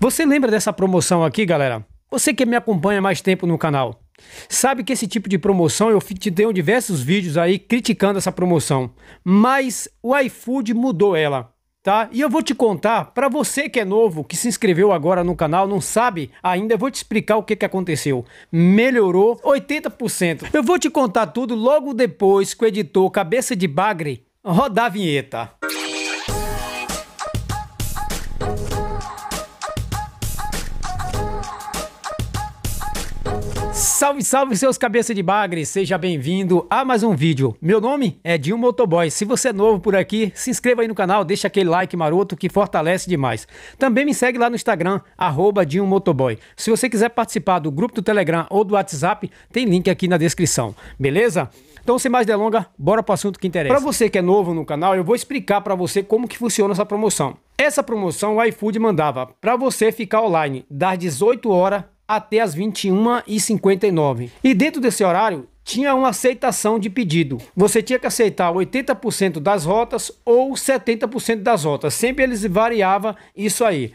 Você lembra dessa promoção aqui, galera? Você que me acompanha mais tempo no canal, sabe que esse tipo de promoção eu te dei diversos vídeos aí criticando essa promoção, mas o iFood mudou ela. Tá? E eu vou te contar, para você que é novo, que se inscreveu agora no canal, não sabe ainda, eu vou te explicar o que, que aconteceu. Melhorou 80%. Eu vou te contar tudo logo depois que o editor Cabeça de Bagre rodar a vinheta. Salve, salve, seus cabeça de bagre! Seja bem-vindo a mais um vídeo. Meu nome é Dinho Motoboy. Se você é novo por aqui, se inscreva aí no canal, deixa aquele like maroto que fortalece demais. Também me segue lá no Instagram, arroba Dinho Motoboy. Se você quiser participar do grupo do Telegram ou do WhatsApp, tem link aqui na descrição, beleza? Então, sem mais delongas, bora pro assunto que interessa. Para você que é novo no canal, eu vou explicar para você como que funciona essa promoção. Essa promoção o iFood mandava para você ficar online das 18 horas até as 21h59. E dentro desse horário, tinha uma aceitação de pedido. Você tinha que aceitar 80% das rotas ou 70% das rotas. Sempre eles variava isso aí.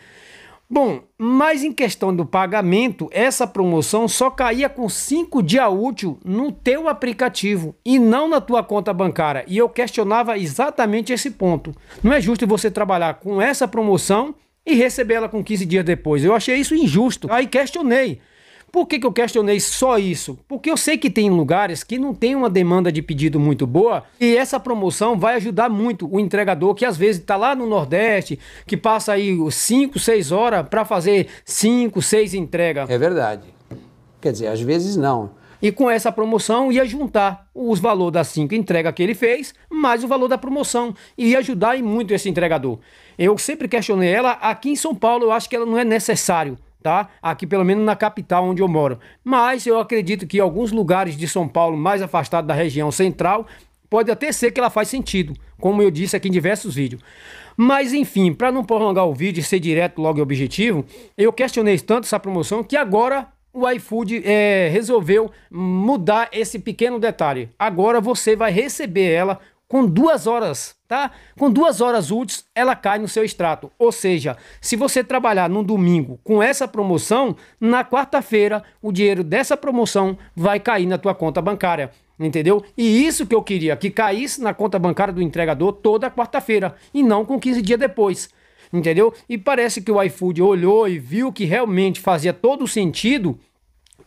Bom, mas em questão do pagamento, essa promoção só caía com 5 dias útil no teu aplicativo e não na tua conta bancária. E eu questionava exatamente esse ponto. Não é justo você trabalhar com essa promoção e receber ela com 15 dias depois. Eu achei isso injusto. Aí questionei. Por que, que eu questionei só isso? Porque eu sei que tem lugares que não tem uma demanda de pedido muito boa e essa promoção vai ajudar muito o entregador que às vezes está lá no Nordeste, que passa aí 5, 6 horas para fazer 5, 6 entregas. É verdade. Quer dizer, às vezes não. E com essa promoção ia juntar os valores das 5 entregas que ele fez, mais o valor da promoção e ia ajudar muito esse entregador. Eu sempre questionei ela, aqui em São Paulo eu acho que ela não é necessário, tá? Aqui pelo menos na capital onde eu moro. Mas eu acredito que alguns lugares de São Paulo mais afastado da região central pode até ser que ela faz sentido, como eu disse aqui em diversos vídeos. Mas enfim, para não prolongar o vídeo e ser direto logo ao objetivo, eu questionei tanto essa promoção que agora o iFood é, resolveu mudar esse pequeno detalhe. Agora você vai receber ela com duas horas, tá? Com duas horas úteis, ela cai no seu extrato. Ou seja, se você trabalhar no domingo com essa promoção, na quarta-feira o dinheiro dessa promoção vai cair na tua conta bancária. Entendeu? E isso que eu queria, que caísse na conta bancária do entregador toda quarta-feira e não com 15 dias depois entendeu? E parece que o iFood olhou e viu que realmente fazia todo sentido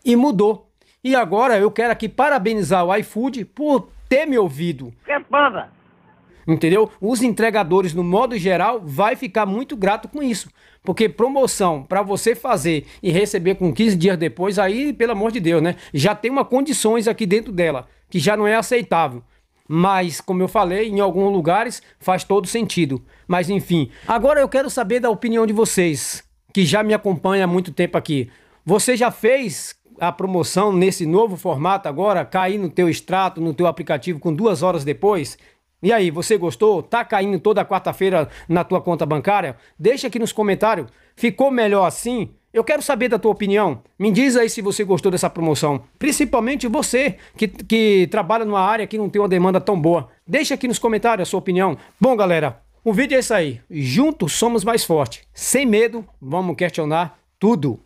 e mudou. E agora eu quero aqui parabenizar o iFood por ter me ouvido. Responda! É Entendeu? Os entregadores, no modo geral, vai ficar muito grato com isso. Porque promoção para você fazer e receber com 15 dias depois, aí, pelo amor de Deus, né? Já tem uma condições aqui dentro dela, que já não é aceitável. Mas, como eu falei, em alguns lugares faz todo sentido. Mas enfim, agora eu quero saber da opinião de vocês, que já me acompanha há muito tempo aqui. Você já fez a promoção nesse novo formato agora cair no teu extrato, no teu aplicativo com duas horas depois? E aí, você gostou? Tá caindo toda quarta-feira na tua conta bancária? Deixa aqui nos comentários. Ficou melhor assim? Eu quero saber da tua opinião. Me diz aí se você gostou dessa promoção. Principalmente você que, que trabalha numa área que não tem uma demanda tão boa. Deixa aqui nos comentários a sua opinião. Bom, galera, o vídeo é isso aí. Juntos somos mais fortes. Sem medo, vamos questionar tudo.